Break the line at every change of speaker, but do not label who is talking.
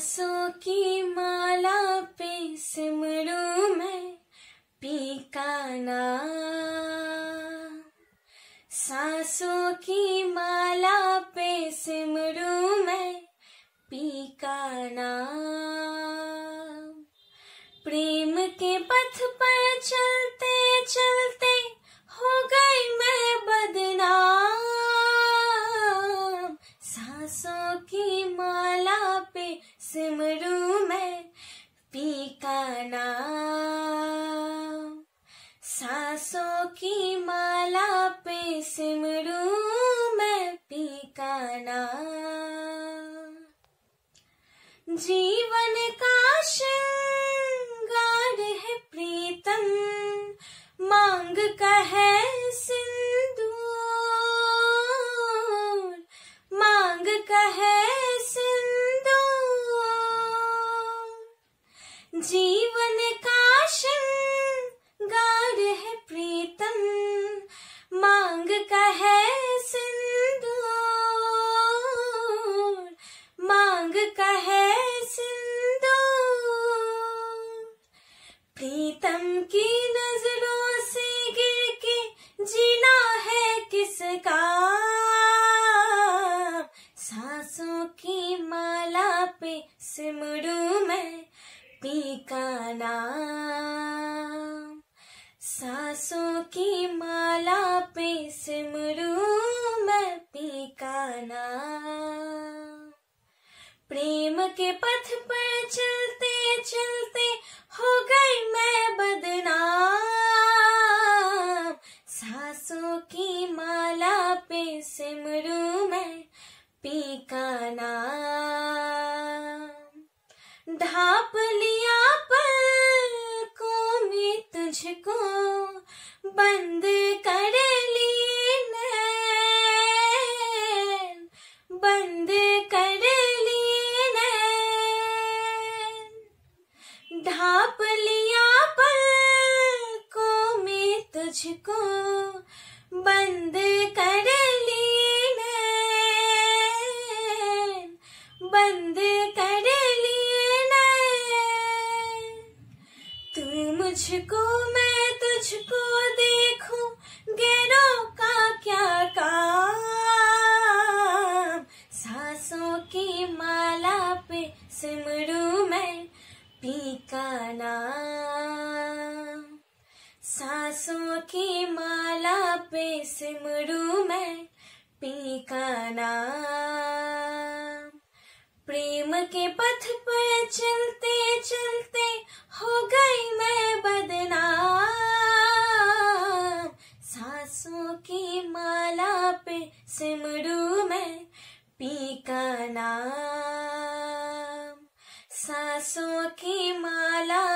आसों की माला पे सिमरू मैं ना सांसों की माला पे सिमरू मैं ना प्रेम के पथ पर की माला पे सिमरू मैं पीकाना जीवन काम सांसों की माला पे सिमरू मैं पी का नाम सांसों की माला पे सिमरू मैं पी का नाम प्रेम के पथ पर चलते चलते पे सिमरू मैं पी का नाम ढाप लिया पर को मैं तुझको मुझको बंद कर ली बंद कर ली तू मुझको मैं तुझको देखू गैरों का क्या काम सांसों की माला पे सिमरू मैं पी का नाम सासों की माला पे सिमरू मैं पी का नाम प्रेम के पथ पर चलते चलते हो गई मैं बदनाम सासों की माला पे सिमरू मैं पी का नाम सासों की माला